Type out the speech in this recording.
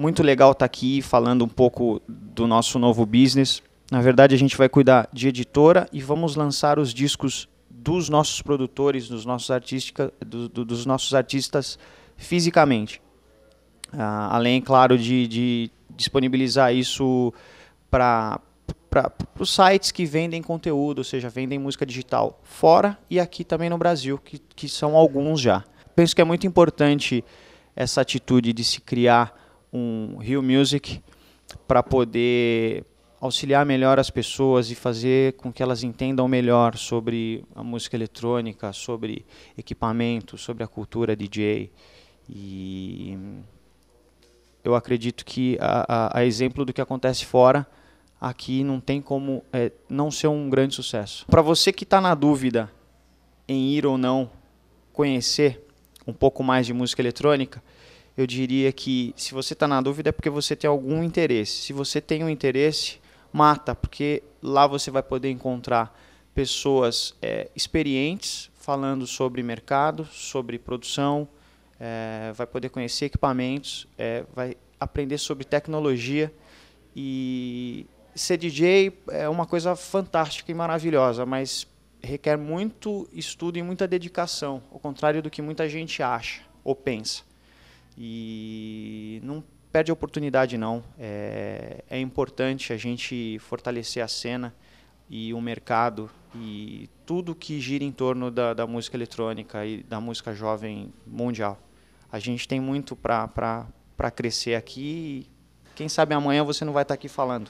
Muito legal estar tá aqui falando um pouco do nosso novo business. Na verdade, a gente vai cuidar de editora e vamos lançar os discos dos nossos produtores, dos nossos, artística, do, do, dos nossos artistas fisicamente. Uh, além, claro, de, de disponibilizar isso para os sites que vendem conteúdo, ou seja, vendem música digital fora e aqui também no Brasil, que, que são alguns já. Penso que é muito importante essa atitude de se criar um Rio Music para poder auxiliar melhor as pessoas e fazer com que elas entendam melhor sobre a música eletrônica, sobre equipamento, sobre a cultura DJ. E eu acredito que, a, a, a exemplo do que acontece fora, aqui não tem como é, não ser um grande sucesso. Para você que está na dúvida em ir ou não conhecer um pouco mais de música eletrônica, eu diria que se você está na dúvida é porque você tem algum interesse. Se você tem um interesse, mata, porque lá você vai poder encontrar pessoas é, experientes falando sobre mercado, sobre produção, é, vai poder conhecer equipamentos, é, vai aprender sobre tecnologia e ser DJ é uma coisa fantástica e maravilhosa, mas requer muito estudo e muita dedicação, ao contrário do que muita gente acha ou pensa. E não perde a oportunidade, não. É, é importante a gente fortalecer a cena e o mercado e tudo que gira em torno da, da música eletrônica e da música jovem mundial. A gente tem muito para crescer aqui e quem sabe amanhã você não vai estar aqui falando.